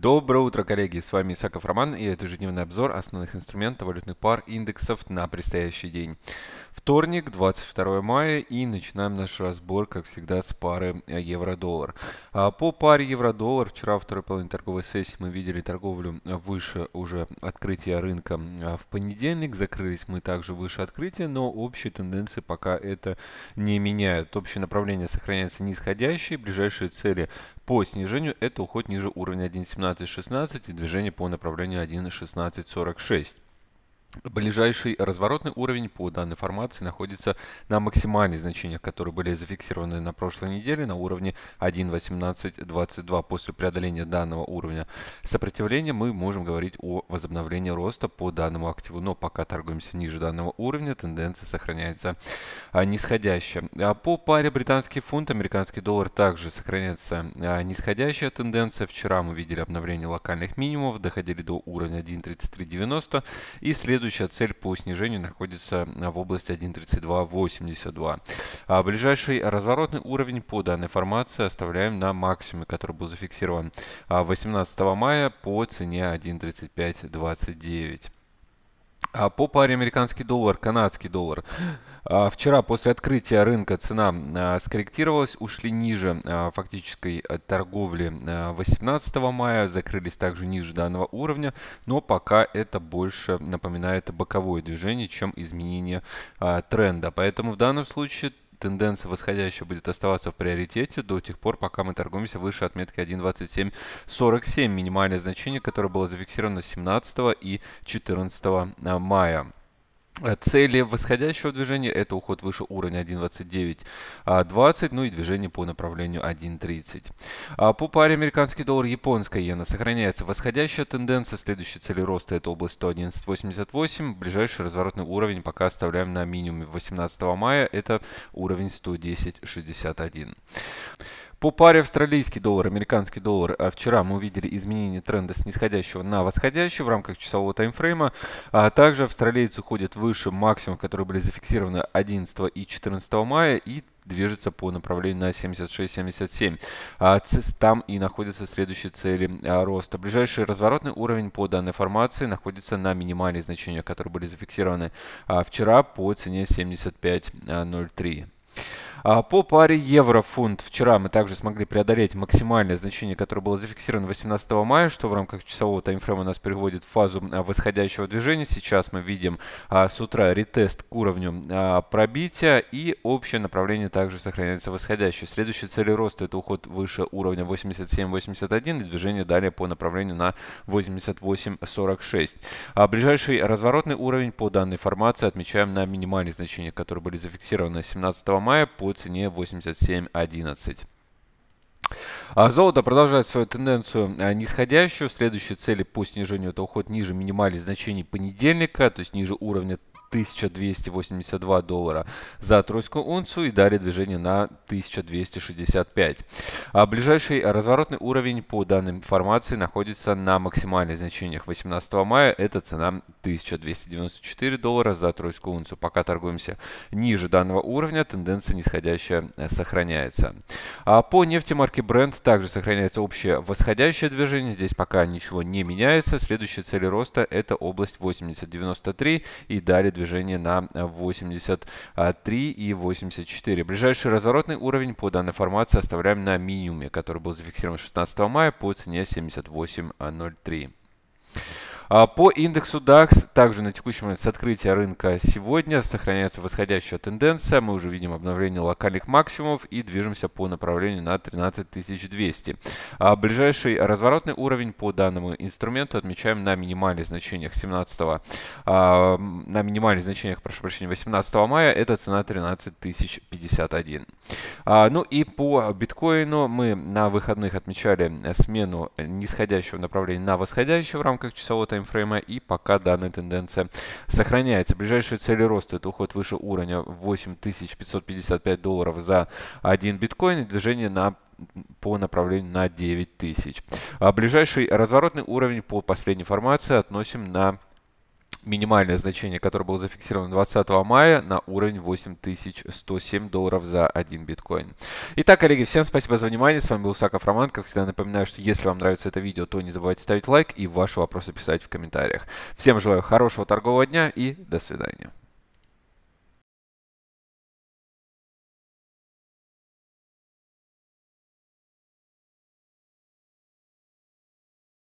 Доброе утро, коллеги! С вами Исаков Роман и это ежедневный обзор основных инструментов валютных пар индексов на предстоящий день. Вторник, 22 мая и начинаем наш разбор, как всегда, с пары евро-доллар. А по паре евро-доллар вчера второй половине торговой сессии мы видели торговлю выше уже открытия рынка а в понедельник. Закрылись мы также выше открытия, но общие тенденции пока это не меняют. Общее направление сохраняется нисходящее. Ближайшие цели по снижению это уход ниже уровня 1.17 16.16 16 и движение по направлению 1.1646. Ближайший разворотный уровень по данной формации находится на максимальных значениях, которые были зафиксированы на прошлой неделе на уровне 1.1822. После преодоления данного уровня сопротивления мы можем говорить о возобновлении роста по данному активу. Но пока торгуемся ниже данного уровня, тенденция сохраняется а, нисходящая. А По паре британский фунт, американский доллар также сохраняется а, нисходящая тенденция. Вчера мы видели обновление локальных минимумов, доходили до уровня 1.3390 и следующий Следующая цель по снижению находится э, в области 1.3282. А ближайший разворотный уровень по данной формации оставляем на максимуме, который был зафиксирован 18 а мая по цене 1.3529. А по паре американский доллар, канадский доллар. А вчера после открытия рынка цена а, скорректировалась, ушли ниже фактической э, торговли 18 э, мая, закрылись также ниже данного уровня, но пока это больше напоминает боковое движение, чем изменение тренда. Поэтому в данном случае тенденция восходящая будет оставаться в приоритете до тех пор, пока мы торгуемся выше отметки 1.2747, минимальное значение, которое было зафиксировано 17 и 14 а, мая. Э, цели восходящего движения – это уход выше уровня 1.29.20, а ну и движение по направлению 1.30. А по паре американский доллар, японская иена сохраняется восходящая тенденция. Следующие цели роста – это область 111.88. Ближайший разворотный уровень пока оставляем на минимуме 18 мая. Это уровень 110.61. По паре австралийский доллар, американский доллар а вчера мы увидели изменение тренда с нисходящего на восходящий в рамках часового таймфрейма. А также австралиец уходит выше максимум, которые были зафиксированы 11 и 14 мая и движется по направлению на 76-77. А там и находятся следующие цели а, роста. Ближайший разворотный уровень по данной формации находится на минимальных значениях, которые были зафиксированы вчера по цене 75.03. А, по паре евро-фунт вчера мы также смогли преодолеть максимальное значение, которое было зафиксировано 18 мая, что в рамках часового таймфрейма нас приводит в фазу а, восходящего движения. Сейчас мы видим а, с утра ретест к уровню пробития и общее направление также сохраняется восходящее. Следующие цели роста это уход выше уровня 87-81 и движение далее по направлению на 88-46. А ближайший разворотный уровень по данной формации отмечаем на минимальные значения, которые были зафиксированы 17 мая по по цене 87.11. А золото продолжает свою тенденцию а, нисходящую. Следующие цели по снижению это уход ниже минимальных значений понедельника, то есть ниже уровня 1282 доллара за тройскую унцию и далее движение на 1265. А ближайший разворотный уровень по данной информации находится на максимальных значениях 18 мая. Это цена 1294 доллара за тройскую унцию. Пока торгуемся ниже данного уровня, тенденция нисходящая сохраняется. А по нефти марки Brent также сохраняется общее восходящее движение. Здесь пока ничего не меняется. Следующая цель роста это область 8093 и далее движение на 83 и 84. Ближайший разворотный уровень по данной формации оставляем на минимуме, который был зафиксирован 16 мая по цене 78.03. А, по индексу DAX также на текущий момент с открытия рынка сегодня сохраняется восходящая тенденция. Мы уже видим обновление локальных максимумов и движемся по направлению на 13200. А, ближайший разворотный уровень по данному инструменту отмечаем на минимальных значениях 17 а, на минимальных значениях, прошу прощения, 18 мая. Это цена 13051. Ну и по биткоину мы на выходных отмечали смену нисходящего направления на восходящее в рамках часового таймфрейма таймфрейма и пока данная тенденция сохраняется. Ближайшие цели роста – это уход выше уровня 8555 долларов за один биткоин и движение на по направлению на 9000. А ближайший разворотный уровень по последней формации относим на минимальное значение, которое было зафиксировано 20 мая, на уровень 8107 долларов за один биткоин. Итак, коллеги, всем спасибо за внимание. С вами был Саков Роман. Как всегда, напоминаю, что если вам нравится это видео, то не забывайте ставить лайк и ваши вопросы писать в комментариях. Всем желаю хорошего торгового дня и до свидания.